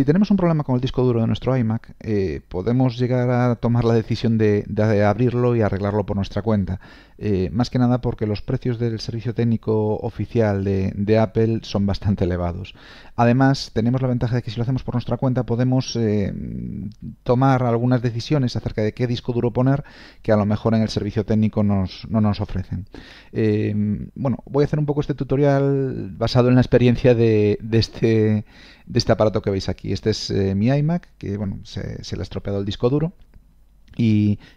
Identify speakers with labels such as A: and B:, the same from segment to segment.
A: si tenemos un problema con el disco duro de nuestro iMac, eh, podemos llegar a tomar la decisión de abrirlo y arreglarlo por nuestra cuenta. Eh, más que nada porque los precios del servicio técnico oficial de, Apple son bastante elevados. Además, tenemos la ventaja de que si lo hacemos por nuestra cuenta podemos eh, tomar algunas decisiones acerca de qué disco duro poner que a lo mejor en el servicio técnico no nos ofrecen. Eh, bueno, voy a hacer un poco este tutorial basado en la experiencia de, este, este, aparato que veis aquí. Este es mi iMac, que se, se le ha estropeado el disco duro.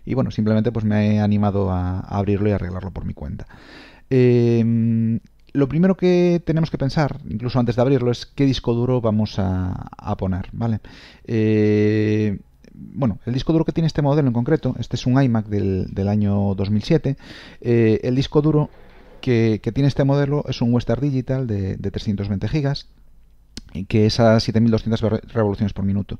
A: Y, bueno, simplemente pues me he animado a, abrirlo y arreglarlo por mi cuenta. Em, lo primero que tenemos que pensar, incluso antes de abrirlo, es qué disco duro vamos a, poner, ¿vale? Eh, bueno, el disco duro que tiene este modelo en concreto, este es un iMac del, año 2007, eh, el disco duro que, tiene este modelo es un Western Digital de, de 320 GB, que es a 7200 revoluciones por minuto.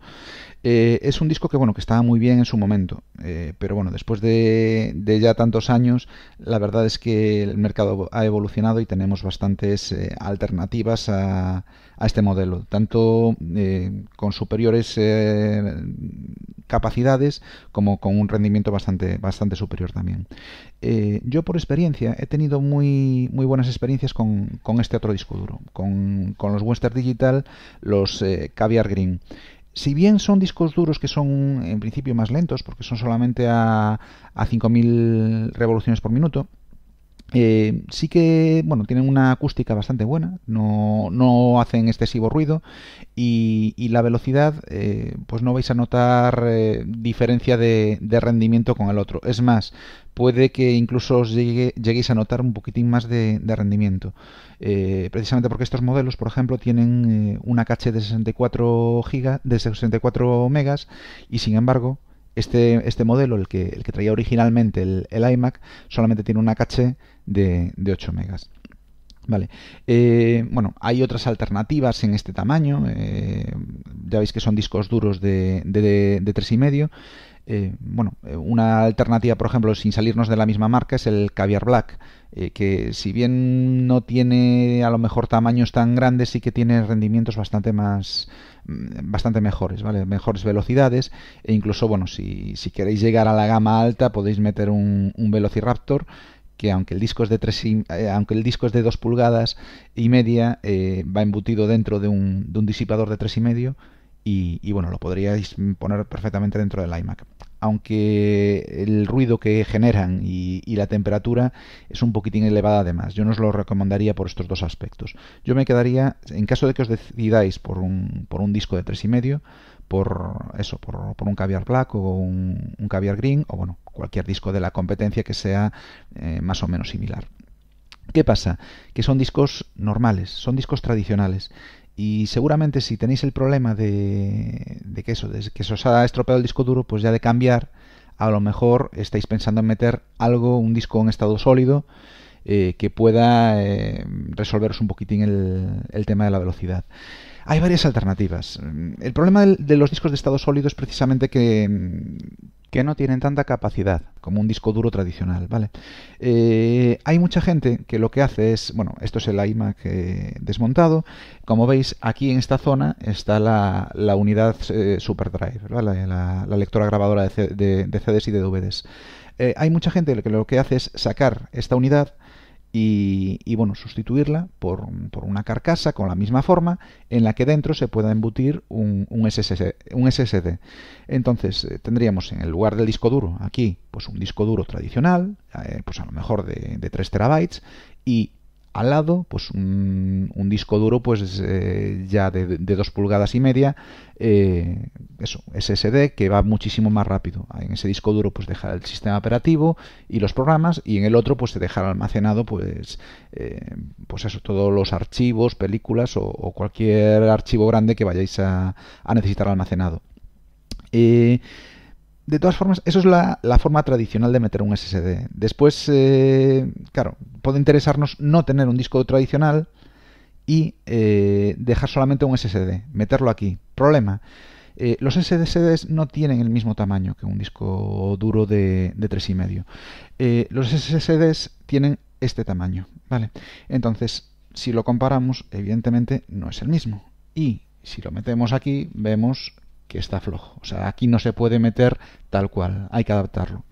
A: Eh, es un disco que bueno que estaba muy bien en su momento, eh, pero bueno, después de, ya tantos años, la verdad es que el mercado ha evolucionado y tenemos bastantes eh, alternativas a, a, este modelo, tanto con superiores capacidades como con un rendimiento bastante, bastante superior también. Eh, yo por experiencia he tenido muy, muy buenas experiencias con, con este otro disco duro, con, con los Western Digital, los eh, Caviar Green. Si bien son discos duros que son en principio más lentos, porque son solamente a, a 5.000 revoluciones por minuto, eh, sí que, bueno, tienen una acústica bastante buena, no, hacen excesivo ruido y, la velocidad, eh, pues no vais a notar eh, diferencia de, rendimiento con el otro. Es más, puede que incluso os lleguéis a notar un poquitín más de, rendimiento. precisamente porque estos modelos, por ejemplo, tienen una caché de 64 GB de 64 megas y sin embargo, este, este modelo, el que, el que traía originalmente el, iMac, solamente tiene una caché de, de 8 megas. Vale. Eh, bueno, hay otras alternativas en este tamaño. Eh, ya veis que son discos duros de, tres y 3,5. Eh, bueno, una alternativa, por ejemplo, sin salirnos de la misma marca, es el Caviar Black, que si bien no tiene a lo mejor tamaños tan grandes, sí que tiene rendimientos bastante más mm, bastante mejores, Mejores velocidades e incluso, bueno, si, queréis llegar a la gama alta podéis meter un Velociraptor que aunque el disco es de tres eh, aunque el disco es de 2 pulgadas y media, eh, va embutido dentro de un, disipador de tres y medio. Y, bueno, lo podríais poner perfectamente dentro del iMac. Aunque el ruido que generan y, la temperatura es un poquitín elevada además. Yo no os lo recomendaría por estos dos aspectos. Yo me quedaría, en caso de que os decidáis por un, por un disco de 3,5, por eso, por, un caviar black o un, un, caviar green, o bueno, cualquier disco de la competencia que sea eh, más o menos similar. ¿Qué pasa? Que son discos normales, son discos tradicionales. Y seguramente si tenéis el problema de, que eso, de que se os ha estropeado el disco duro, pues ya de cambiar, a lo mejor estáis pensando en meter algo, un disco en estado sólido, eh, que pueda eh, resolveros un poquitín el, el tema de la velocidad. Hay varias alternativas. El problema de los discos de estado sólido es precisamente que, no tienen tanta capacidad como un disco duro tradicional, ¿vale? Eh, hay mucha gente que lo que hace es, bueno, esto es el iMac eh, desmontado, como veis aquí en esta zona está la, unidad eh, SuperDrive, la, lectora grabadora de, CDs y de DVDs. hay mucha gente que lo que hace es sacar esta unidad, y, bueno, sustituirla por, una carcasa con la misma forma en la que dentro se pueda embutir un, un, SSD, un SSD. Entonces eh, tendríamos en el lugar del disco duro aquí pues un disco duro tradicional, eh, pues a lo mejor de, de 3 terabytes y al lado, pues un, disco duro, pues eh, ya de, dos pulgadas y media, eh, eso, SSD, que va muchísimo más rápido. En ese disco duro, pues dejar el sistema operativo y los programas, y en el otro, pues dejar almacenado, pues, eh, pues eso, todos los archivos, películas o, cualquier archivo grande que vayáis a, necesitar almacenado de todas formas, eso es la, forma tradicional de meter un SSD. Después, eh, claro, puede interesarnos no tener un disco tradicional y eh, dejar solamente un SSD, meterlo aquí. Problema, eh, los SSDs no tienen el mismo tamaño que un disco duro de, 3,5. los SSDs tienen este tamaño, ¿vale? Entonces, si lo comparamos, evidentemente no es el mismo. Y si lo metemos aquí, vemos que está flojo. O sea, aquí no se puede meter tal cual, hay que adaptarlo.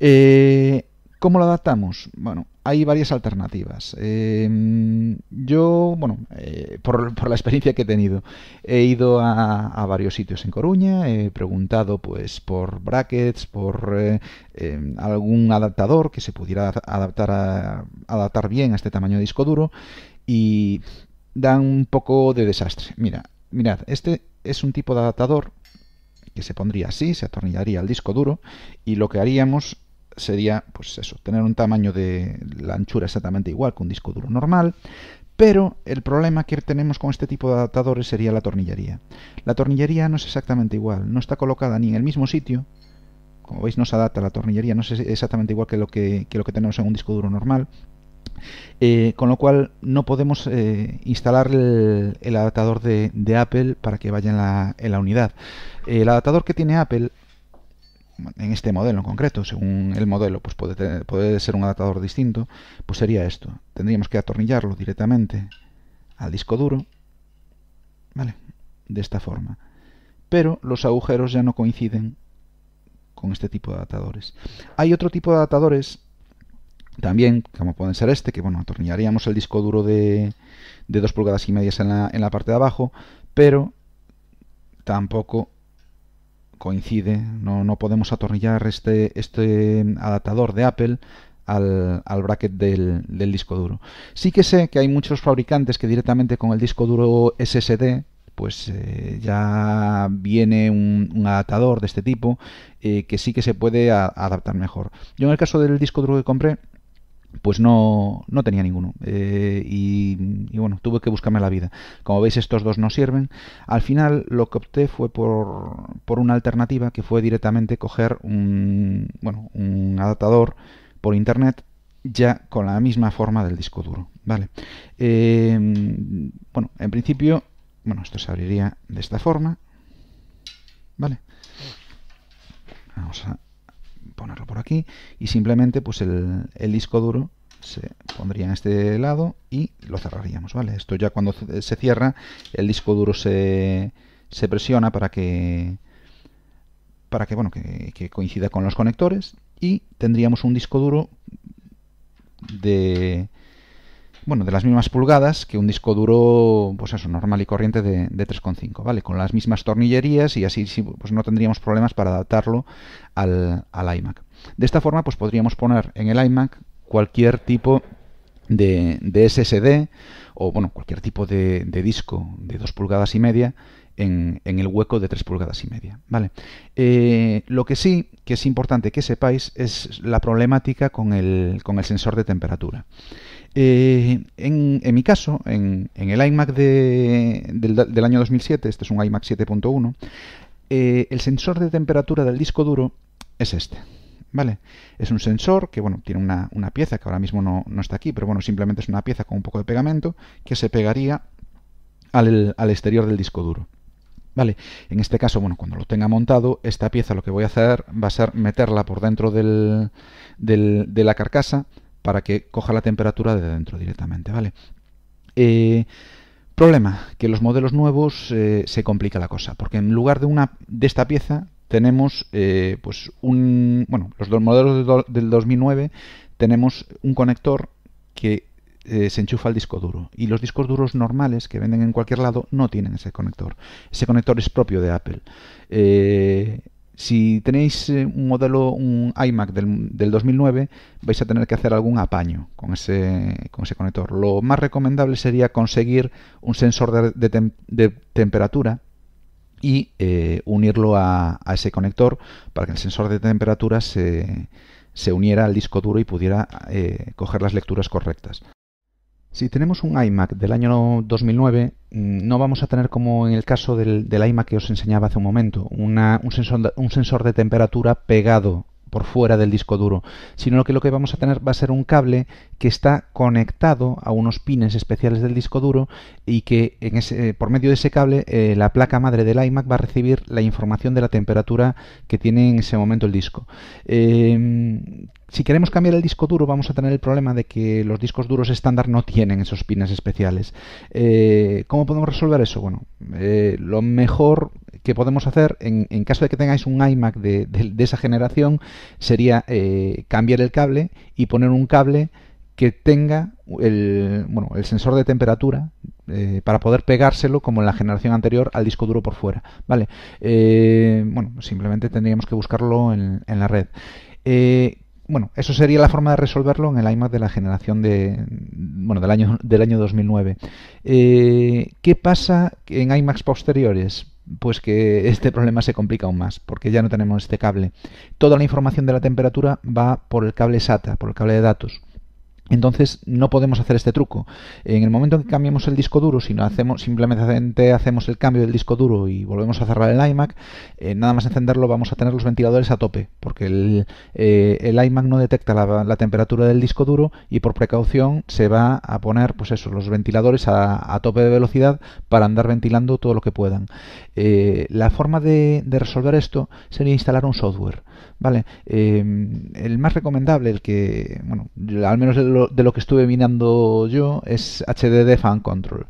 A: Eh, ¿Cómo lo adaptamos? Bueno, hay varias alternativas. Eh, yo, bueno, eh, por, la experiencia que he tenido, he ido a, varios sitios en Coruña, he preguntado pues por brackets, por em, algún adaptador que se pudiera adaptar, a, adaptar bien a este tamaño de disco duro y dan un poco de desastre. Mira, mirad, este es un tipo de adaptador que se pondría así, se atornillaría al disco duro y lo que haríamos sería, pues eso, tener un tamaño de la anchura exactamente igual que un disco duro normal, pero el problema que tenemos con este tipo de adaptadores sería la tornillería. La tornillería no es exactamente igual, no está colocada ni en el mismo sitio, como veis no se adapta la tornillería, no es exactamente igual que lo que tenemos en un disco duro normal, eh, con lo cual no podemos eh, instalar el, adaptador de, Apple para que vaya en la, unidad. El adaptador que tiene Apple, en este modelo en concreto, según el modelo, pues puede, puede ser un adaptador distinto, pues sería esto. Tendríamos que atornillarlo directamente al disco duro, ¿vale? De esta forma. Pero los agujeros ya no coinciden con este tipo de adaptadores. Hay otro tipo de adaptadores también, como pueden ser este, que bueno, atornillaríamos el disco duro de, de 2 pulgadas y medias en la, parte de abajo, pero tampoco coincide, no, no podemos atornillar este, este adaptador de Apple al, bracket del, disco duro. Sí que sé que hay muchos fabricantes que directamente con el disco duro SSD pues eh, ya viene un, adaptador de este tipo eh, que sí que se puede adaptar mejor. Yo en el caso del disco duro que compré pues no, no tenía ninguno. Eh, y, bueno, tuve que buscarme la vida. Como veis, estos dos no sirven. Al final lo que opté fue por, por una alternativa que fue directamente coger un, bueno, un adaptador por internet ya con la misma forma del disco duro. Vale. Em, bueno, en principio, bueno, esto se abriría de esta forma. Vale. Vamos a ponerlo por aquí y simplemente pues el, disco duro se pondría en este lado y lo cerraríamos, ¿vale? Esto ya cuando se cierra, el disco duro se, se presiona para que para que bueno que, coincida con los conectores y tendríamos un disco duro de bueno, de las mismas pulgadas que un disco duro, pues eso, normal y corriente de, 3,5, ¿vale? Con las mismas tornillerías y así pues no tendríamos problemas para adaptarlo al, iMac. De esta forma, pues podríamos poner en el iMac cualquier tipo de, SSD o, bueno, cualquier tipo de, disco de 2 pulgadas y media en, el hueco de 3 pulgadas y media. ¿vale? Eh, lo que sí que es importante que sepáis es la problemática con el, con el sensor de temperatura. Eh, en, mi caso, en, el iMac del, año 2007, este es un iMac 7.1, eh, el sensor de temperatura del disco duro es este. ¿Vale? Es un sensor que, bueno, tiene una, pieza que ahora mismo no, está aquí, pero bueno, simplemente es una pieza con un poco de pegamento que se pegaría al, exterior del disco duro. Vale, en este caso, bueno, cuando lo tenga montado, esta pieza lo que voy a hacer va a ser meterla por dentro de la carcasa para que coja la temperatura de dentro directamente, ¿vale? Eh, problema, que los modelos nuevos eh, se complica la cosa, porque en lugar de una de esta pieza tenemos eh, pues un bueno, los dos modelos del, 2009 tenemos un conector que se enchufa al disco duro. Y los discos duros normales que venden en cualquier lado no tienen ese conector. Ese conector es propio de Apple. Si tenéis eh, un modelo, un iMac del, 2009, vais a tener que hacer algún apaño con ese, con ese conector. Lo más recomendable sería conseguir un sensor de, temperatura y eh, unirlo a, ese conector para que el sensor de temperatura se, se uniera al disco duro y pudiera eh, coger las lecturas correctas. Si tenemos un iMac del año 2009, mm, no vamos a tener como en el caso del, iMac que os enseñaba hace un momento, un sensor de temperatura pegado por fuera del disco duro, sino que lo que vamos a tener va a ser un cable que está conectado a unos pines especiales del disco duro y que en ese, eh, por medio de ese cable eh, la placa madre del iMac va a recibir la información de la temperatura que tiene en ese momento el disco. Em, si queremos cambiar el disco duro vamos a tener el problema de que los discos duros estándar no tienen esos pines especiales. Eh, ¿Cómo podemos resolver eso? Bueno, lo mejor que podemos hacer en, caso de que tengáis un iMac de esa generación sería eh, cambiar el cable y poner un cable que tenga el, bueno, el sensor de temperatura eh, para poder pegárselo como en la generación anterior al disco duro por fuera. Vale, eh, bueno, simplemente tendríamos que buscarlo en, la red. bueno, eso sería la forma de resolverlo en el iMac de la generación de, bueno, del año del año 2009. ¿Qué pasa en iMacs posteriores? pues que este problema se complica aún más, porque ya no tenemos este cable. Toda la información de la temperatura va por el cable SATA, por el cable de datos. Entonces no podemos hacer este truco. En el momento en que cambiamos el disco duro, si no hacemos, simplemente hacemos el cambio del disco duro y volvemos a cerrar el iMac, eh, nada más encenderlo vamos a tener los ventiladores a tope, porque el, eh, iMac no detecta la, temperatura del disco duro y por precaución se va a poner pues eso, los ventiladores a, tope de velocidad para andar ventilando todo lo que puedan. Eh, la forma de, resolver esto sería instalar un software. ¿vale? el más recomendable, el que, bueno, al menos el de lo que estuve mirando yo es HDD Fan Control.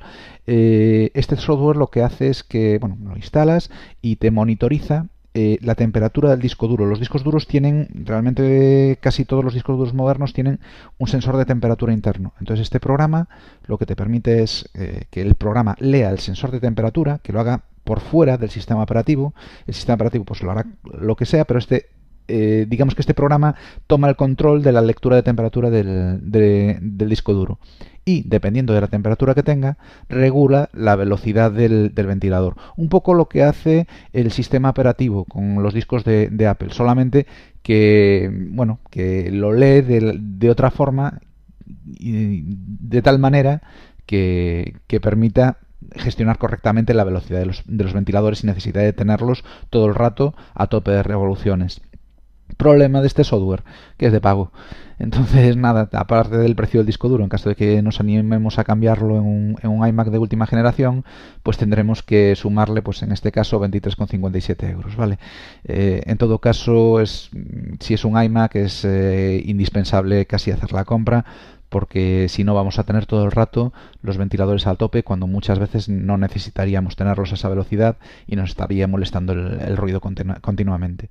A: Eh, este software lo que hace es que, bueno, lo instalas y te monitoriza eh, la temperatura del disco duro. Los discos duros tienen, realmente casi todos los discos duros modernos tienen un sensor de temperatura interno. Entonces este programa lo que te permite es eh, que el programa lea el sensor de temperatura, que lo haga por fuera del sistema operativo. El sistema operativo pues lo hará lo que sea, pero este eh, digamos que este programa toma el control de la lectura de temperatura del, disco duro y, dependiendo de la temperatura que tenga, regula la velocidad del, ventilador. Un poco lo que hace el sistema operativo con los discos de, Apple, solamente que, bueno, que lo lee de, otra forma y de tal manera que, permita gestionar correctamente la velocidad de los, de los, ventiladores sin necesidad de tenerlos todo el rato a tope de revoluciones problema de este software, que es de pago. Entonces, nada, aparte del precio del disco duro, en caso de que nos animemos a cambiarlo en un, en un iMac de última generación, pues tendremos que sumarle, pues en este caso, 23,57 euros, ¿vale? Eh, en todo caso, es, si es un iMac, es eh, indispensable casi hacer la compra, porque si no vamos a tener todo el rato los ventiladores al tope cuando muchas veces no necesitaríamos tenerlos a esa velocidad y nos estaría molestando el, ruido continuamente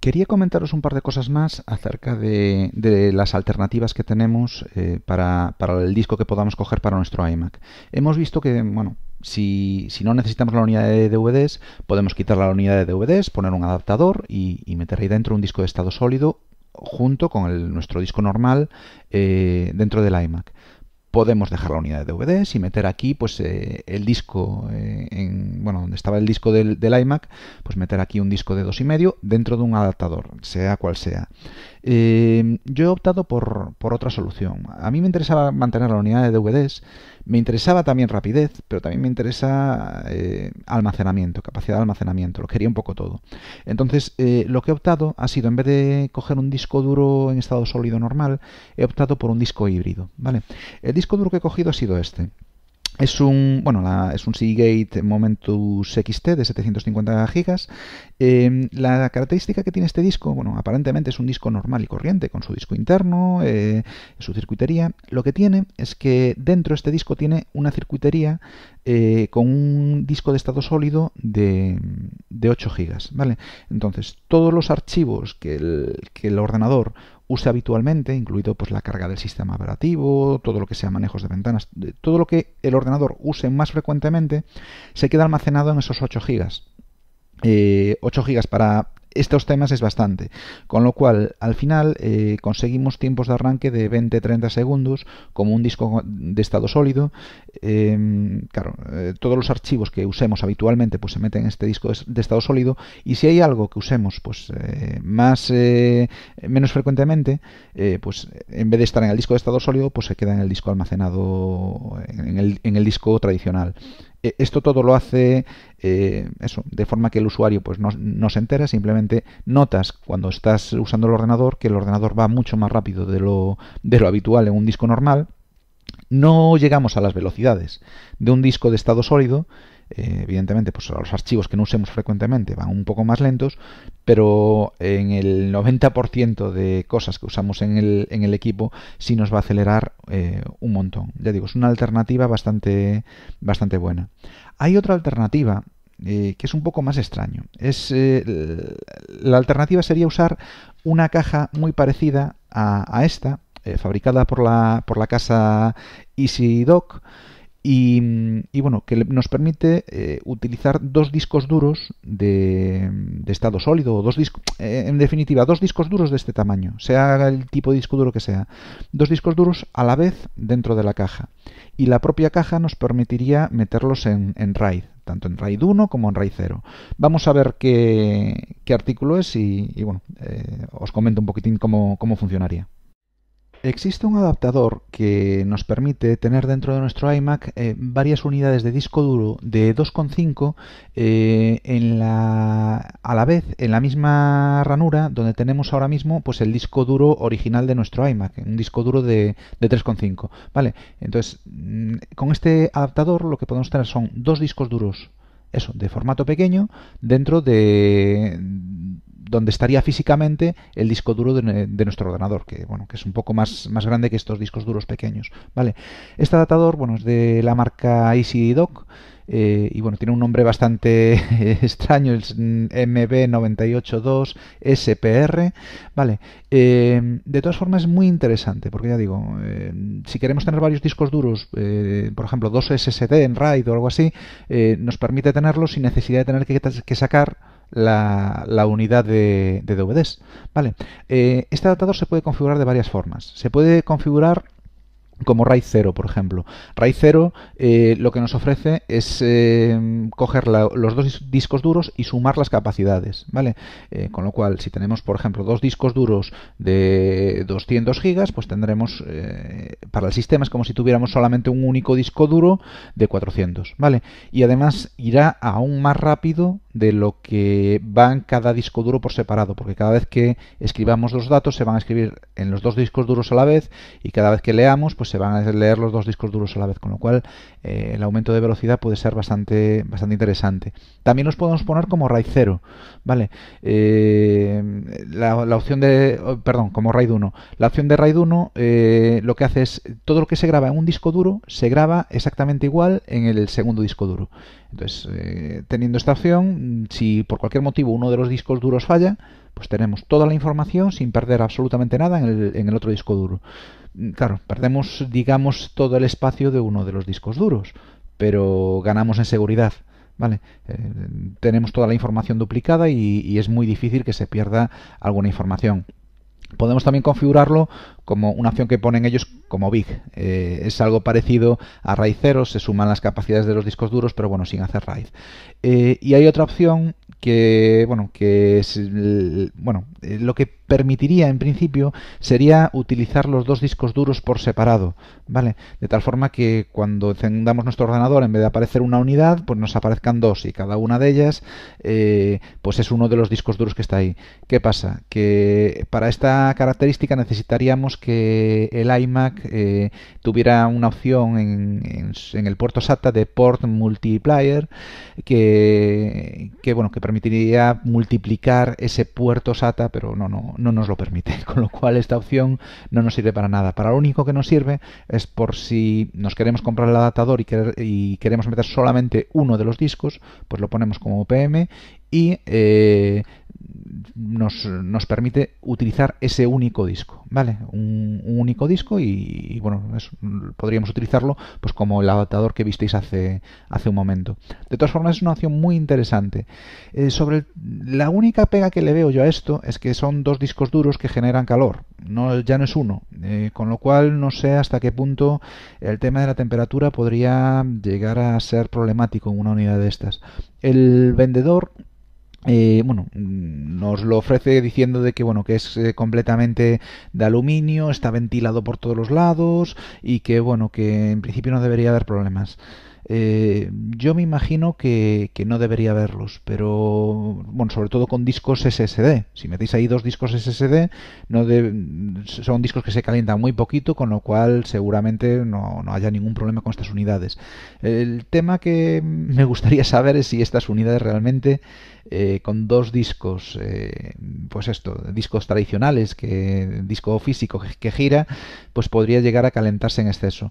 A: quería comentaros un par de cosas más acerca de, las alternativas que tenemos eh, para, el disco que podamos coger para nuestro iMac. Hemos visto que, bueno, si, no necesitamos la unidad de DVDs, podemos quitar la unidad de DVDs, poner un adaptador y, meter ahí dentro un disco de estado sólido junto con nuestro disco normal eh, dentro del iMac podemos dejar la unidad de DVDs y meter aquí pues eh, el disco eh, en, bueno donde estaba el disco del, iMac pues meter aquí un disco de 2.5 dentro de un adaptador sea cual sea eh, yo he optado por, por, otra solución a mí me interesaba mantener la unidad de DVDs me interesaba también rapidez, pero también me interesa eh, almacenamiento, capacidad de almacenamiento, lo quería un poco todo. Entonces, eh, lo que he optado ha sido, en vez de coger un disco duro en estado sólido normal, he optado por un disco híbrido. ¿vale? El disco duro que he cogido ha sido este. Es un, bueno, es un Seagate Momentus XT de 750 GB. Em, la característica que tiene este disco, bueno, aparentemente es un disco normal y corriente, con su disco interno, eh, su circuitería. Lo que tiene es que dentro de este disco tiene una circuitería eh, con un disco de estado sólido de, de 8 GB, ¿vale? Entonces, todos los archivos que el, que el ordenador use habitualmente, incluido pues, la carga del sistema operativo, todo lo que sea manejos de ventanas, todo lo que el ordenador use más frecuentemente, se queda almacenado en esos 8 GB. 8 GB para estos temas es bastante. Con lo cual, al final, eh, conseguimos tiempos de arranque de 20-30 segundos, como un disco de estado sólido. Em, claro, eh, todos los archivos que usemos habitualmente pues se meten en este disco de, estado sólido. Y si hay algo que usemos pues eh, más menos frecuentemente, pues en vez de estar en el disco de estado sólido, pues se queda en el disco almacenado, en el disco tradicional. Eh, esto todo lo hace eh, de forma que el usuario pues, no, se entera, simplemente notas cuando estás usando el ordenador que el ordenador va mucho más rápido de lo, de lo habitual en un disco normal. No llegamos a las velocidades de un disco de estado sólido eh, evidentemente pues los archivos que no usemos frecuentemente van un poco más lentos, pero en el 90% de cosas que usamos en el, equipo sí nos va a acelerar eh, un montón. Ya digo, es una alternativa bastante, bastante buena. Hay otra alternativa eh, que es un poco más extraño. Es, la alternativa sería usar una caja muy parecida a, esta, fabricada por la, por la casa EasyDoc. Y, bueno, que nos permite eh, utilizar dos discos duros de, estado sólido, dos discos, eh, en definitiva, dos discos duros de este tamaño, sea el tipo de disco duro que sea, dos discos duros a la vez dentro de la caja. Y la propia caja nos permitiría meterlos en, RAID, tanto en RAID 1 como en RAID 0. Vamos a ver qué, artículo es y, bueno, eh, os comento un poquitín cómo, cómo funcionaría. Existe un adaptador que nos permite tener dentro de nuestro iMac eh, varias unidades de disco duro de 2.5 eh, a la vez en la misma ranura donde tenemos ahora mismo pues el disco duro original de nuestro iMac, un disco duro de, de 3.5. Vale, entonces mm, con este adaptador lo que podemos tener son dos discos duros, eso, de formato pequeño, dentro de donde estaría físicamente el disco duro de, nuestro ordenador, que bueno, que es un poco más, más grande que estos discos duros pequeños. ¿vale? Este adaptador, bueno, es de la marca EasyDoc. Eh, y bueno, tiene un nombre bastante extraño, el MB982 SPR, ¿vale? Eh, de todas formas es muy interesante, porque ya digo, eh, si queremos tener varios discos duros, por ejemplo, dos SSD en RAID o algo así, nos permite tenerlos sin necesidad de tener que sacar la, unidad de, de, DVDs. Vale. Eh, este adaptador se puede configurar de varias formas. Se puede configurar como RAID 0, por ejemplo. RAID 0 eh, lo que nos ofrece es eh, coger los dos discos duros y sumar las capacidades, ¿vale? con lo cual, si tenemos, por ejemplo, dos discos duros de 200 GB, pues tendremos, para el sistema es como si tuviéramos solamente un único disco duro de 400, ¿vale? Y además irá aún más rápido de lo que va en cada disco duro por separado, porque cada vez que escribamos los datos se van a escribir en los dos discos duros a la vez y cada vez que leamos pues se van a leer los dos discos duros a la vez, con lo cual eh, el aumento de velocidad puede ser bastante, bastante interesante. También los podemos poner como RAID 0, ¿vale? Eh, la, opción de, oh, perdón, como RAID 1. La opción de RAID 1 eh, lo que hace es todo lo que se graba en un disco duro se graba exactamente igual en el segundo disco duro. Entonces, teniendo esta opción, si por cualquier motivo uno de los discos duros falla, pues tenemos toda la información sin perder absolutamente nada en el, otro disco duro. Mm, claro, perdemos, digamos, todo el espacio de uno de los discos duros, pero ganamos en seguridad. ¿vale? Eh, tenemos toda la información duplicada y, es muy difícil que se pierda alguna información. Podemos también configurarlo como una opción que ponen ellos como big. Eh, es algo parecido a RAID 0, se suman las capacidades de los discos duros, pero bueno, sin hacer RAID. Eh, y hay otra opción que, bueno, que es, bueno, eh, lo que permitiría en principio sería utilizar los dos discos duros por separado, ¿vale? De tal forma que cuando encendamos nuestro ordenador, en vez de aparecer una unidad, pues nos aparezcan dos y cada una de ellas, pues es uno de los discos duros que está ahí. ¿Qué pasa? Que para esta característica necesitaríamos que el iMac eh, tuviera una opción en, el puerto SATA de port multiplier que, bueno que permitiría multiplicar ese puerto SATA, pero no, no, no nos lo permite, con lo cual esta opción no nos sirve para nada. Para lo único que nos sirve es por si nos queremos comprar el adaptador y, y queremos meter solamente uno de los discos, pues lo ponemos como PM y eh, nos, permite utilizar ese único disco, ¿vale? Un, único disco y, bueno, podríamos utilizarlo pues como el adaptador que visteis hace, hace un momento. De todas formas, es una opción muy interesante. Eh, sobre la única pega que le veo yo a esto es que son dos discos duros que generan calor, no, ya no es uno, eh, con lo cual no sé hasta qué punto el tema de la temperatura podría llegar a ser problemático en una unidad de estas. El vendedor eh, bueno, mm, nos lo ofrece diciendo de que bueno que es eh, completamente de aluminio, está ventilado por todos los lados y que bueno que en principio no debería haber problemas. Eh, yo me imagino que, no debería haberlos, pero bueno, sobre todo con discos SSD. Si metéis ahí dos discos SSD, son discos que se calientan muy poquito, con lo cual seguramente no, haya ningún problema con estas unidades. El tema que me gustaría saber es si estas unidades realmente eh, con dos discos, eh, pues esto, discos tradicionales, que disco físico que gira, pues podría llegar a calentarse en exceso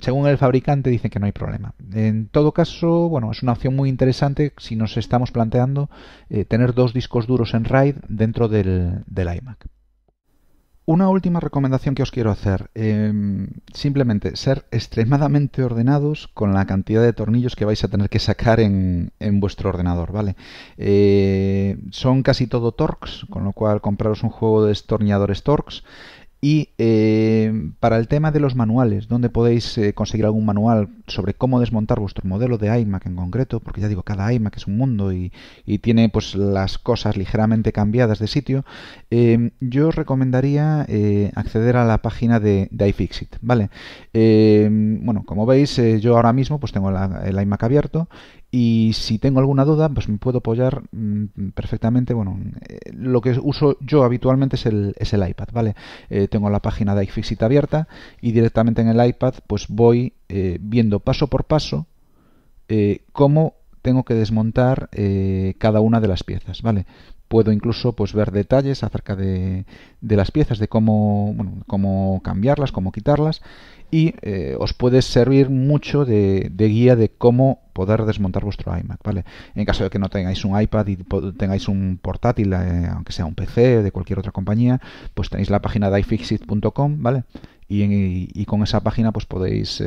A: según el fabricante dicen que no hay problema. En todo caso, bueno, es una opción muy interesante si nos estamos planteando eh, tener dos discos duros en RAID dentro del, iMac. Una última recomendación que os quiero hacer. Em, simplemente ser extremadamente ordenados con la cantidad de tornillos que vais a tener que sacar en, vuestro ordenador, ¿vale? Eh, son casi todo Torx, con lo cual compraros un juego de destornilladores Torx. Y eh, para el tema de los manuales, donde podéis eh, conseguir algún manual sobre cómo desmontar vuestro modelo de iMac en concreto, porque ya digo, cada iMac es un mundo y, tiene pues las cosas ligeramente cambiadas de sitio, em, yo os recomendaría eh, acceder a la página de, iFixit, ¿vale? Em, bueno, como veis, yo ahora mismo pues tengo el iMac abierto y si tengo alguna duda, pues me puedo apoyar mm, perfectamente. Bueno, eh, lo que uso yo habitualmente es el, iPad, ¿vale? Eh, tengo la página de iFixit abierta y directamente en el iPad pues voy eh, viendo paso por paso cómo tengo que desmontar eh, cada una de las piezas, ¿vale? Puedo incluso pues, ver detalles acerca de, las piezas, de cómo, bueno, cómo cambiarlas, cómo quitarlas y eh, os puede servir mucho de, guía de cómo poder desmontar vuestro iMac, ¿vale? En caso de que no tengáis un iPad y tengáis un portátil, eh, aunque sea un PC de cualquier otra compañía, pues tenéis la página de iFixit.com, ¿vale? Y, con esa página pues podéis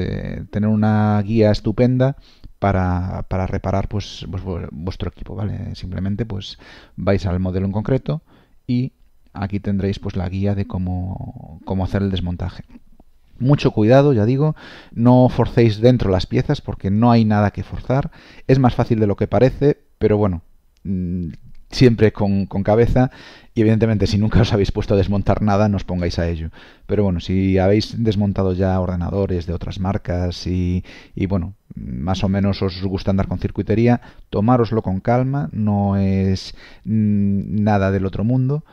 A: tener una guía estupenda para, para reparar pues, pues vuestro equipo, ¿vale? Simplemente pues vais al modelo en concreto y aquí tendréis pues la guía de cómo, cómo hacer el desmontaje. Mucho cuidado, ya digo, no forcéis dentro las piezas porque no hay nada que forzar. Es más fácil de lo que parece, pero bueno, mm, siempre con, cabeza y evidentemente si nunca os habéis puesto a desmontar nada, no os pongáis a ello. Pero bueno, si habéis desmontado ya ordenadores de otras marcas y, y bueno, más o menos os gusta andar con circuitería, tomároslo con calma, no es mm, nada del otro mundo.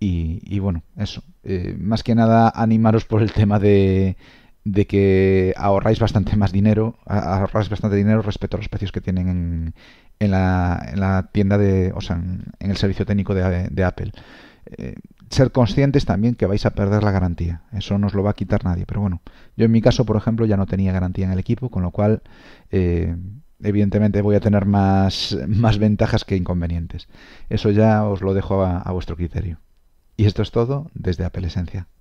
A: Y, bueno, eso. Eh, más que nada animaros por el tema de, de que ahorráis bastante más dinero, ahorráis bastante dinero respecto a los precios que tienen en, en la, en la tienda de, o sea, en, el servicio técnico de, Apple. Eh, ser conscientes también que vais a perder la garantía. Eso no os lo va a quitar nadie. Pero bueno, yo en mi caso, por ejemplo, ya no tenía garantía en el equipo, con lo cual, eh, evidentemente, voy a tener más, más ventajas que inconvenientes. Eso ya os lo dejo a, a vuestro criterio. Y esto es todo desde Apple Esencia.